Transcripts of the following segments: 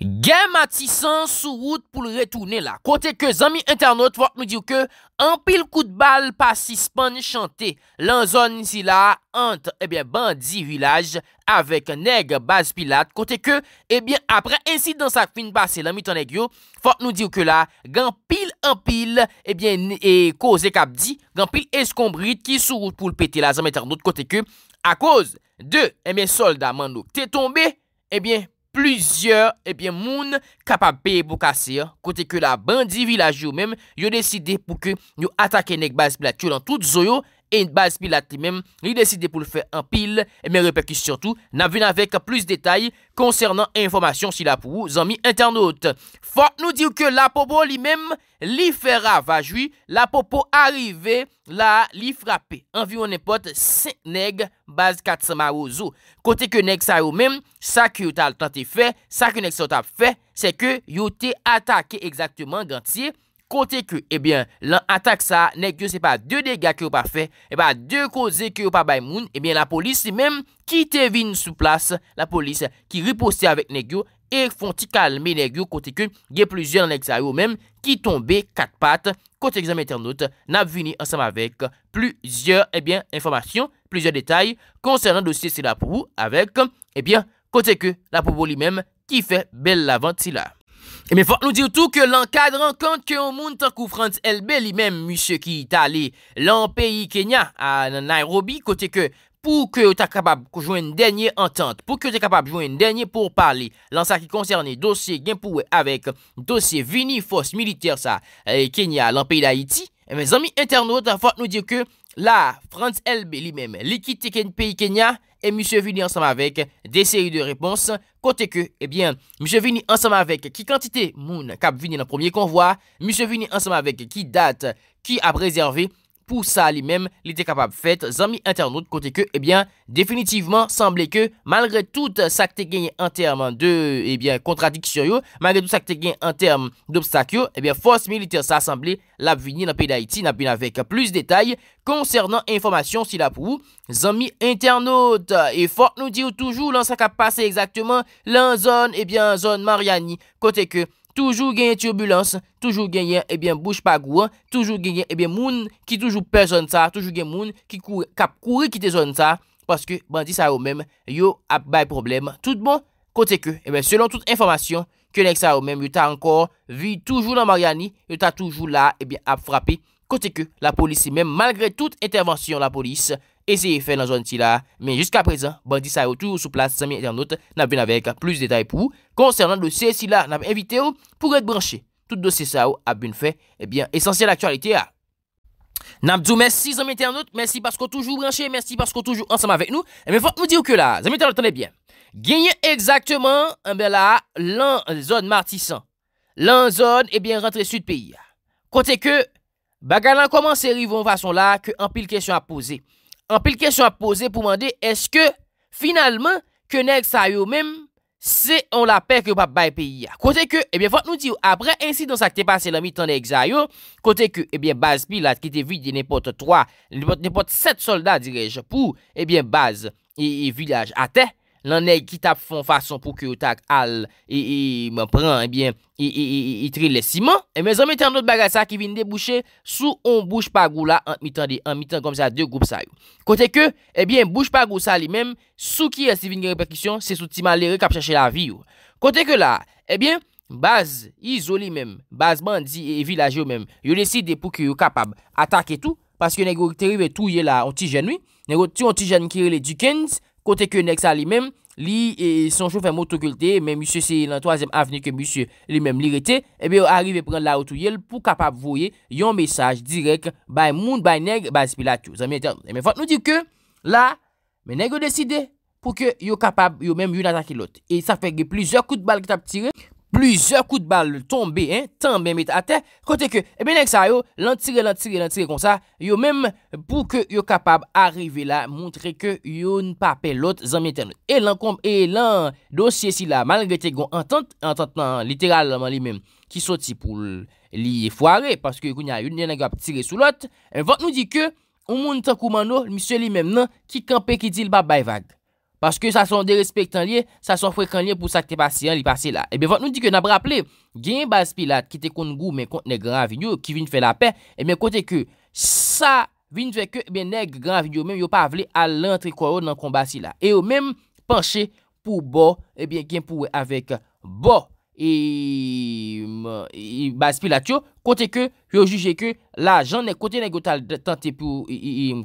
Gen mati san sou wout pou l retounen la. Kote ke zami internet fote nou diw ke, an pil kout bal pasi span chante. Lan zon nisi la, ant ebyen eh bandi vilaj, avek neg baz pilat. Kote ke, ebyen eh apre, ensi dans sa kvin base, lami tan egyo, fote nou diw ke la, gen pil an pil, ebyen eh e koze kapdi, gen pil eskombrit, ki sou wout pou l pete la zami internet. Kote ke, a koz de, ebyen solda man nou, te tombe, ebyen, Plizye, ebyen eh moun kapap peye bou kase yo. Kote ke la bandi vilaj yo menm, yo deside pou ke yo atake nek bas plat yo lan tout zoyo. En base pilat li men, li deside pou l fè an pil, men repèkis surtout nan ven avèk plus detay koncèrnan en informasyon si la pou ou zanmi internet. Fòt nou diw ke la popo li men, li fè ravajwi, la popo arive la li frapè, an viw an epote se neg base katsama ou zo. Kote ke neg sa yo men, sa ki yo tal tante fè, sa ki yo tal tante fè, se ke yo te atake exactement gantiè. Kote ke, ebyen, eh lan atak sa, negyo se pa de dega ke ou pa fe, ebyen, eh de koze ke ou pa baymoun, ebyen, eh la polis si menm ki tevin sou plas, la polis ki riposte avek negyo, e fon ti kalme negyo kote ke gen plujen anekza yo menm ki tombe kat pat. Kote ke zanm internet, nan vini ansam avek plujen, ebyen, informasyon, plujen detay koncernan dosye si la pou pou avek, ebyen, kote ke la pou pou li menm ki fe bel lavanti la. E men fote nou di ou tou ke lankadran kante ke ou moun takou France LB li men mousse ki ita li lan peyi Kenya nan Nairobi kote ke pou ke ou ta kapab jouen denye entente, pou ke ou ta kapab jouen denye pou parli lan sa ki koncerne dosye genpouwe avek dosye vini fos militer sa e, Kenya lan peyi la Haiti. E men zami interna ou ta fote nou di ou ke la France LB li men likite ken peyi Kenya et monsieur vini ensemble avec des séries de réponses côté que eh bien monsieur vini ensemble avec qui quantité moun cap vini dans le premier convoi monsieur vini ensemble avec qui date qui a préservé ça ça même était était faire. faites amis internautes, côté que, eh bien, définitivement, semblait que, malgré tout ça que te gagné en termes de eh bien, yo, Malgré tout ça que te gagné en termes d'obstacles. Eh bien, force militaire, ça asemble la vini nan pays d'Haïti. n'a plus de avec plus détails. Concernant information si la pou Zami internautes. Et fort nous toujours' toujours a ce exactement, là, passé exactement zone, eh bien, zone Mariani côté que, Toujou genye turbulence, toujou genye eh bouche pa gwa, eh toujou genye moun ki toujou pe zon ta, toujou genye moun ki kap kouri ki te zon ta. Paske bandi sa yo men yo ap bay problem, tout bon kote ke, eh selon tout informasyon, konek sa yo men yo ta ankor vi toujou nan Mariani, yo ta toujou la ap frape kote ke la polisi men malgre tout intervensyon la polisi. Et de faire dans la zone là. Mais jusqu'à présent, Bandi ça toujours sous place, amis internautes, n'a bien avec plus de détails pour vous. Concernant le dossier si là, n'a invité vous pour être branché. Tout dossier ça a bien fait, eh bien, essentiel actualité à. Nabdou, merci, amis internautes, merci parce qu'on toujours branché, merci parce qu'on toujours ensemble avec nous. Et eh mais faut nous dire que là, amis internautes, tenez bien. Gagnez exactement, eh bien là, l'en zone martissant. L'en zone, eh bien, sur sud pays. Côté que, bagalan commence à arriver en façon là, que en pile question à poser. Anpil kesyon ap pose pou mande eske finalman ke nek sa yo menm se on la pek yo pa bay peyi ya. Kote ke ebyen eh fote nou diyo apre ensi don sa ki te pase la mi tan nek sa yo. Kote ke ebyen eh baz pilat ki te vide nepot 3, nepot 7 soldat direj pou ebyen eh baz e, e vilaj ate. lan neg ki tap fon fason pou ki yo tak al, e, e, e, mè pran, e, eh ben, e, e, e, e, e, tri les si man, e eh, mè zan metan not bagasa ki vin debouche sou ou mouj pa gou la, an mitan di, an mitan kom sa, de gou psa yo. Kote ke, e, ben, mouj pa gou sa li menm, sou ki yase vin gen repreksyon, se sou ti man le rekap chache la vi yo. Kote ke la, e, ben, baz, izo li menm, baz bandi e vilaje yo menm, yo leside pou ki yo kapab atake tou, paske neg yo terive tou ye la ontijenwi, neg yo tou ontijen ki re le dukenz, Kote ke nèk sa li mèm, li e, son chou fèm otokilte, mèm msye se lan toazèm avenè ke msye li mèm li rete, ebe eh yo arrive pren la otou yel pou kapap voye yon mesaj direk bay moun, bay nèk, bay Spilatou. Zan mè eh fote nou di ke, la, mè nèk yo deside pou ke yo kapap yo mèm yon atakilot, e sa fège plizèr kout bal ki tap tirek. blizeur kout bal tombe, tanbe met ate, kote ke, ebe eh nèk sa yo, lan tire, lan tire, lan tire kon sa, yo mèm pou ke yo kapab arive la, mountre ke yo npape lot, zanmye ten. E lan kom, e lan dosye si la, malge te kon antant, antant nan literalman li mèm, ki soti pou li foare, paske kou nya yon nyanagap tire sou lot, vòt nou di ke, ou moun tan kouman nou, misye li mèm nan, ki kampe ki di lbap bay vag. Paske sa son de respek tan liye, sa son frek an liye pou sa te pasi an li pasi la. Ebe vant nou di ke nan praple, gen yon bas pilat ki te kont ngou men kont negre avinyo ki vin fe la pe, ebe kont e ke sa vin fe ke men e negre avinyo men yo pa vle alantri koron nan komba si la. E yo men panche pou bo, ebe gen pou we avek bo. I e, e, baspil atyo Kote ke, yo juje ke La jan ne kote ne go ta tante pou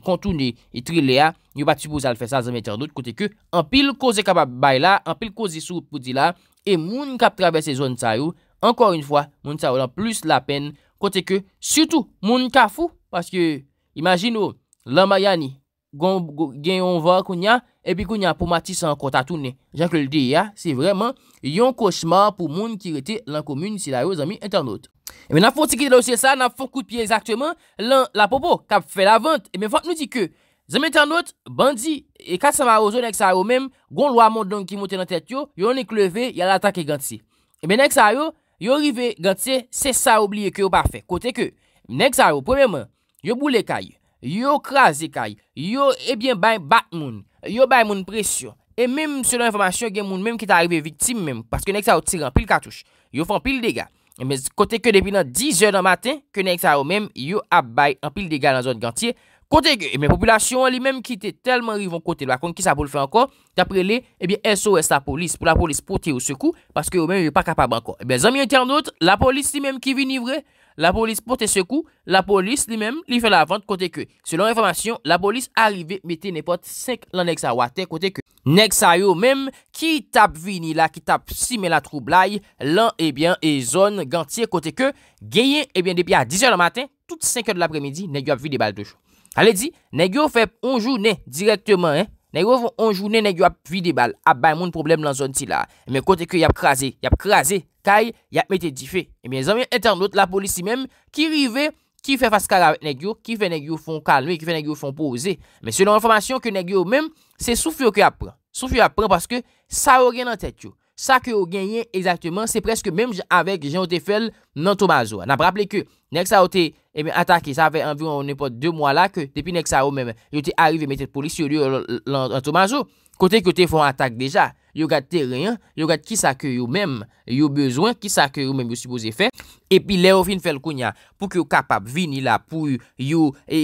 Kontouni tri le a Nyo batipou zal fe sa zan metan dot Kote ke, an pil koze kabab bay la An pil koze sou poudi la E moun kap travese zon tsayou Ankor un fwa, moun tsayou lan plus la pen Kote ke, sutou moun kafou Paske, imajino Lan mayani Gon gen yon va koun ya Epi koun ya pou mati san konta toune Jank le de ya, se vreman Yon koshman pou moun ki rete lan komoun Si la yo zami entan not Eme nan fote ki de la ou se sa, nan fote kout piye exaktemen Lan la popo, kap fe la vant Eme vant nou di ke, zami entan not Bandi, e katsan la ou zo nek sa yo mem Gon lwa moun don ki mote nan tet yo Yon ne kleve, yal atake gant se Eme nek sa yo, yon rive gant se Se sa oubliye ke ou pa fe, kote ke Nek sa yo, pweme man, yo boule kaye Yo krasi kay, yo ebyen bay bat moun, yo bay moun presyon E mèm selon informasyon gen moun mèm ki ta arrive vitim mèm Paske nèk sa ou tire an pil katouche, yo fan pil dega e Mèm kote ke depi nan 10 jeun an matin, ke nèk sa ou mèm yo ap bay an pil dega nan zon gantye Kote gen, e mèm populasyon li mèm ki te telman rivon kote Lwa kon ki sa pou le fe ankon, tapre li, ebyen SOS la polis Pou la polis pote ou sekou, paske ou mèm yo pa kapab ankon Ebyen zami internet, la polis li mèm ki vi nivre La polis pote se kou, la polis li mem li fe la vante kote ke. Selon informasyon, la polis arive mette nepot 5 lanek sa wate kote ke. Nek sa yo mem ki tap vini la, ki tap si men la troublai, lan ebyen e zon gantye kote ke. Geyen ebyen depi a 10 an la maten, tout 5 an de la premidi, negyo apvi de bal de chou. Ale di, negyo fep onjou ne, direktman e. Nè gyo foun anjounè nè gyo ap vide bal, ap bay moun problem nan zon ti la. E Mè kontè kè yap krasè, yap krasè, kaj, yap metè di fè. E Mè zanmè etan lout la polisi mèm ki rive, ki fè faskal avè nè gyo, ki fè nè gyo foun kalme, ki fè nè gyo foun pose. Mè sè nan informasyon kè nè gyo mèm, se soufè ou kè ap pran. Soufè ou ap pran paske sa ou gen nan tèt yo. Sa ke ou genyen, esaktouman, se preske, mem avèk, jen ou te fèl, nan tomazou. Nan praple ke, nek sa ou te, emè, eh atake, sa avè, envyon, nepot, de mwa la, ke, depi nek sa ou, men, yote arrive, metèl polis, euh, yote, lan tomazou, kote kote, fèl atake, deja. Yo gade teren, yo gade ki sa ke yo menm, yo bezwen, ki sa ke yo menm yo sipoze fe Epi le ou vin fel kounya pou ke yo kapap vin ila pou yo e,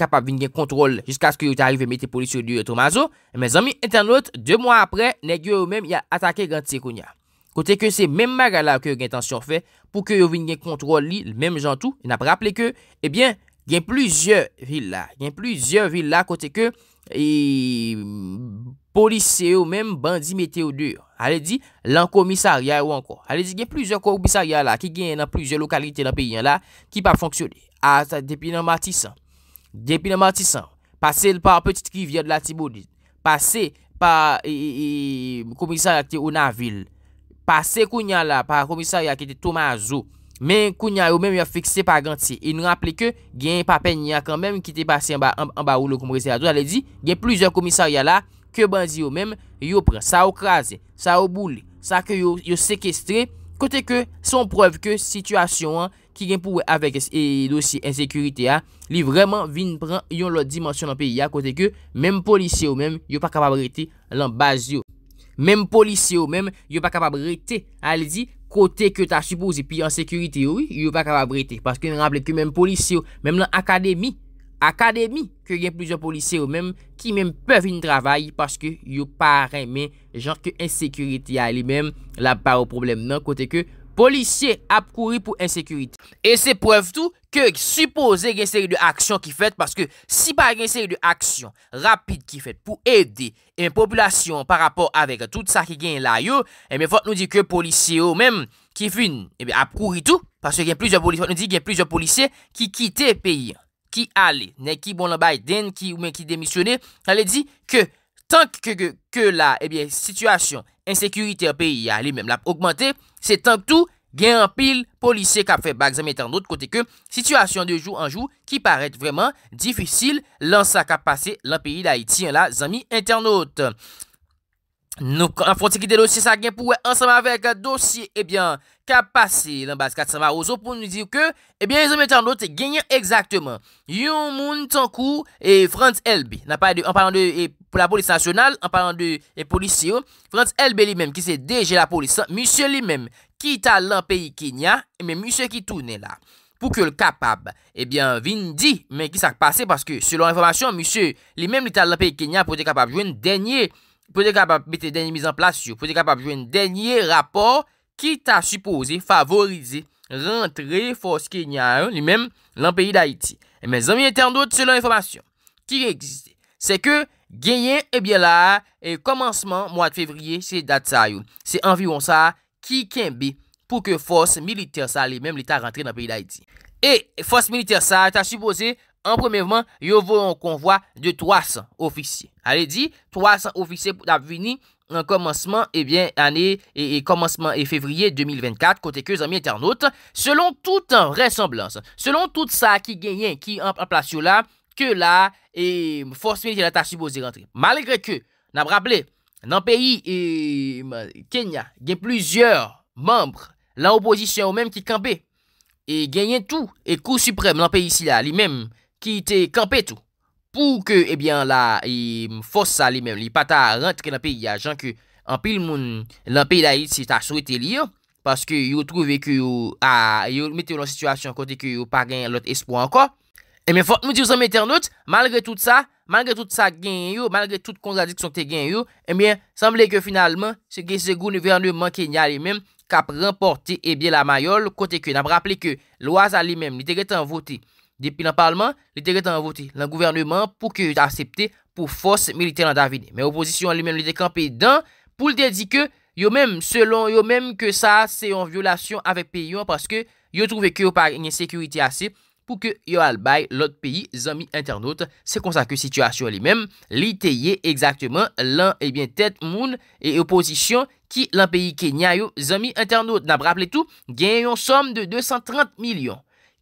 kapap vin gen kontrol Jiska aske yo te arrive mette polis yo li yo eto mazo Me zanmi internet, 2 mwa apre, neg yo yo menm ya atake ganti se kounya Kote ke se menm magala ke yo gen tansyon fe pou ke yo vin gen kontrol li Menm jan tou, na praple ke, ebyen, gen pluzyon vil la Gen pluzyon vil la kote ke E, Polisè ou mèm bandi metè ou dè Ale di lan komisaryè ou anko Ale di gen plizè komisaryè la ki gen nan plizè lokalite nan peyi nan la Ki pa fonksyonè A depi nan matisan Depi nan matisan Pase l pa an petit ki vyè de la tibouni Pase pa e, e, komisaryè te ou nan vil Pase konyan la pa komisaryè ke te tomazou men kounya yo men yo fikse pa ganti e nou rapple ke gen papen ya kan men ki te pase an ba ou lo komise a do alè di gen plouze komisari ya la ke bandi yo men yo pre sa ou kraze, sa ou boule, sa ke yo sekestre kote ke son prev ke situasyon an ki gen pouwe avek e dosye ensekurite a li vreman vin pre yon lo dimansyon an pe ya kote ke men polisi yo men yo pa kapabrete lan baz yo, men polisi yo men yo pa kapabrete alè di kote ke ta supouzi, pi an sekurite yo, yo pa kababrite, paske nan ramlet ke men polisio, men men akademi, akademi, ke yon plizyon polisio men, ki men pev in travay, paske yo pa remen, jant ke an sekurite ya li men, la pa ou problem nan, kote ke Polisye ap kouri pou ensekurite. E se pref tou ke supose gen seri de aksyon ki fet. Paske si pa gen seri de aksyon rapide ki fet pou ede enpopulasyon par rapport avek tout sa ki gen la yo. E me fote nou di ke polisye ou menm ki fin e ap kouri tou. Paske gen plizio polisye. Fote nou di gen plizio polisye ki kite peyi. Ki ale ne ki bonobay den ki ou men ki demisyone. Ale di ke tanke ke la ebyen situasyon. Ensekurite an peyi a li menm la pou augmente, se tank tou gen an pil polisye kap fe bag zami internaute kote ke situasyon de jou an jou ki paret vreman difisil lan sa kap pase lan peyi la iti an la zami internaute. Nou kon an fwoti ki de dosye sa gen pou we ansama vek dosye ebyan kapase lan bas kat sa marouzo pou nou diw ke ebyan eh yon metan lote genyen eksakteman. Yon moun tankou e Frant Elbe nan palan de pou la polis nasyonal, an palan de polisio. Frant Elbe li menm ki se deje la polis, monsye li menm ki talan peyi Kenya, men eh monsye ki toune la pou ke l kapab. Ebyan eh vin di menm ki sa kpase paske selon informasyon monsye li menm li talan peyi Kenya pou te kapab jwen denye monsye. pote kapap bete denye miz an plasyon, pote kapap jwen denye rapor, ki ta supose favorize rentre fos Kenya an, li menm lan peyi d'Haïti. E men zanmi internet selon informasyon, ki reeksiste, se ke genyen eh e bie la, e komansman mwa de fevriye se dat sa yon, se anviron sa ki kenbe, pou ke fos militer sa li menm li ta rentre nan peyi d'Haïti. E fos militer sa ta supose rentre, En premèvman, yo voun konvoi de 300 ofisye. Ale di, 300 ofisye pou dap vini nan komanseman e fevriye 2024 kote ke zami eternote. Selon toutan, ressemblans, selon tout sa ki genyen ki an plasyon la, ke la force milite la ta subose de rentri. Malèkre ke, nan pèyi Kenya, gen plusieurs membres la oposisyon ou menm ki kambè e genyen tou e kou suprèm nan pèyi si la li menm ki te kampe tou, pou ke, ebyen eh la, e mfos sa li men, li pata rent, ke nan pe, ya jan ke, an pil moun, nan pe la it, si ta sou te li yo, paske yo trouve, ke yo, a, yo mete yo la situasyon, kote ke yo pa gen lout espo anko, e eh men, fote mou diyo zanmete anot, malge tout sa, malge tout sa gen yo, malge tout konzadikson te gen yo, e eh men, sanble ke finalman, se gen se gouni verne manke nya li men, kap remporti, ebyen la mayol, kote ke, nan mraple ke, Depi lan parlman, li teretan an voti lan gouvernement pou ke yon acepte pou fos milite lan davine. Men oposisyon an li men li dekampi dan pou li dedike yon men, selon yon men ke sa se yon violasyon avek pe yon paske yon trouve ke yon pari nye sekuriti ase pou ke yon albay lot peyi zami internaute. Se konsa ke situasyon li men, li teye exactement lan eh tet moun e oposisyon ki lan peyi kenya yon zami internaute. Nan praple tout, gen yon som de 230 milyon.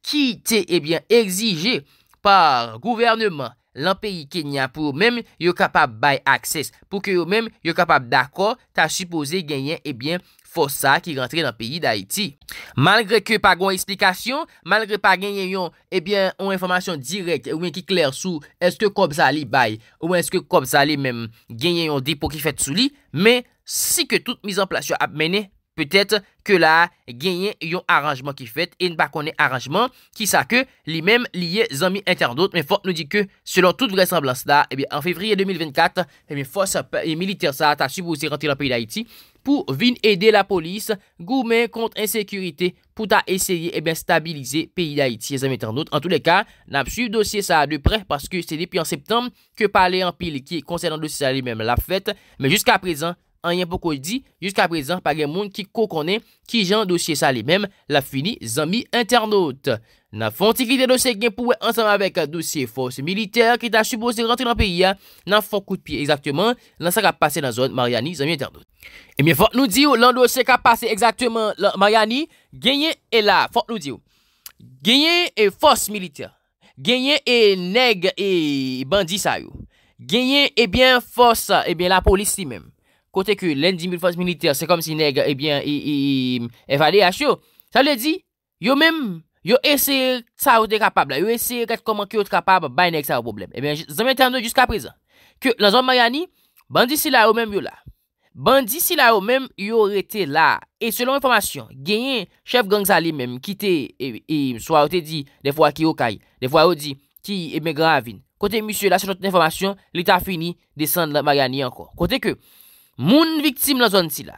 Ki te, ebyen, eh exije par gouvernement lan peyi Kenya pou eh eh ou men yo kapab bay akses. Pou ke ou men yo kapab d'akor, ta suppose genyen, ebyen, fosa ki rentre nan peyi Daiti. Malgre ke pa gwen eksplikasyon, malgre pa genyen yon, ebyen, an informasyon direk ou en ki kler sou, eske kom sa li bay ou eske kom sa li men genyen yon depo ki fet sou li, men si ke tout mizan plasyon ap mene, peut-être que là, a un arrangement qui fait, et ne pas un arrangement, qui ça que, mêmes liés lié amis internautes, mais faut nous dire que, selon toute vraisemblance là, eh bien, en février 2024, les eh bien, force et militaire supposé rentrer dans le pays d'Haïti, pour venir aider la police, gourmet contre insécurité, pour essayer, eh bien, stabiliser pays d'Haïti, les amis internautes. En tous les cas, nous avons suivi dossier ça de près, parce que c'est depuis en septembre, que parler en pile, qui concernant le dossier même l'a fête. mais jusqu'à présent, an yen poko di jiska prezant pa gen moun ki kokone ki jan dosye sa li menm la fini zanmi internot nan fonti ki de dosye gen pouwe ansan avek dosye fos militer ki ta subose rentre nan peyi ya nan fok kout piye ekzaktemen lan sa ka pase nan zon Mariani zanmi internot e eh mi fok nou diyo lan dosye ka pase ekzaktemen Mariani genyen e la fok nou diyo genyen e fos militer genyen e neg e bandi sa yo genyen e eh bien fos e eh bien la polisi menm Kote ke len 10.000 fons militer se kom si neg Ebyen e vali asyo Sa le di yo men Yo eser sa ou de kapab la Yo eser kat koman ki ou te kapab ba enek sa ou problem Ebyen eh zanmen ternou jusqu aprezen Ke lan zon Mariani Bandi si la ou men yo la Bandi si la ou men yo rete la E selon informasyon genyen chef gangzali men Ki te e, e swa ou te di De fwa ki ou kay De fwa ou di ki e mè gravin Kote misyo la selon informasyon Lita fini desan la Mariani ankon Kote ke Moun viktim la zon si la.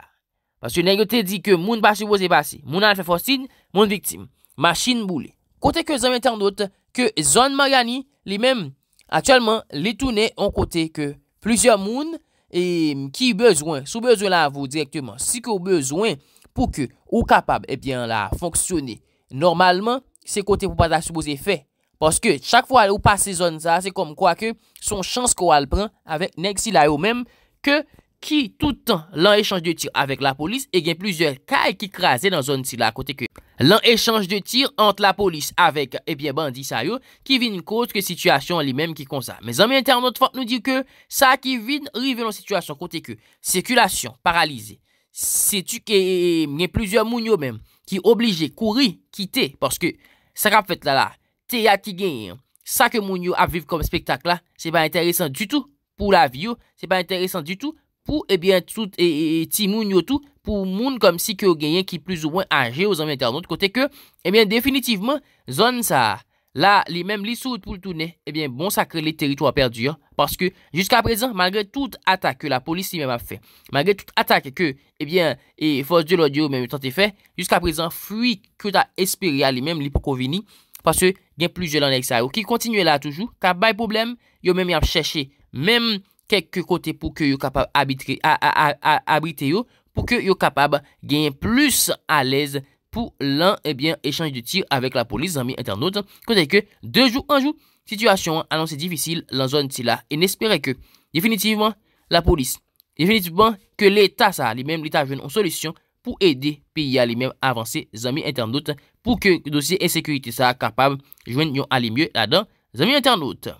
Paske nèk yo te di ke moun basi boze basi. Moun an fe fosin, moun viktim. Masin boule. Kote ke zon etan dot, ke zon magani, li men. Atyalman, li tou ne an kote ke plizia moun, ki e, bezwen, sou bezwen la avou direktman. Si ki eh ou bezwen, pou ke ou kapab, ebyen la fonksyonne. Normalman, se kote pou pas la suboze fe. Paske chak fo al ou pase zon sa, se kom kwa ke, son chans ko al pran, avek nèk si la yo men, ke... Ki toutan lan echange de tir avèk la polis e gen plusieurs ka e ki krasè nan zon si la kote ke. Lan echange de tir ant la polis avèk ebyen eh bandi sa yo ki vin kouske situasyon li menm ki konsa. Me zan mi ente anot fante nou di ke sa ki vin rive lan situasyon kote ke. Sekulasyon paralize. Se tu ke eh, gen plusieurs mounyo menm ki oblije kouri kite. Porske sa kap fèt la la te ya ki gen sa ke mounyo aviv kom spektak la. Se pa entereysan du tout pou la vyo. Se pa entereysan du tout. pou ebyen eh tout e eh, eh, timoun yotou pou moun kom si ke ou genyen ki plus ou mwen anje ou zanven ter anote kote ke ebyen definitivman zan sa la li menm li sou tout pou l'tounen ebyen bon sakre li teritou a perdur parce ke jusqu'a prezen malgre tout atak ke la polisi menm ap fe malgre tout atak ke ebyen e fos de l'odio menm tan te fe jusqu'a prezen fwi kouta espere a li menm li pou konveni parce gen plus jelan ek sa ou ki kontinue la toujou ka bay problem yo menm ap cheshe menm quelques côtés pour que yo capable abriter yo pour que capables capable gagner plus à l'aise pour l'un et eh bien échange de tir avec la police amis internautes côté que deux jours en jour situation annoncée difficile dans zone là et n'espérez que définitivement la police définitivement que l'état ça les même l'état jeune une solution pour aider pays à les mêmes avancer amis internautes pour que dossier sécurité ça capable joindre un mieux là-dedans amis internautes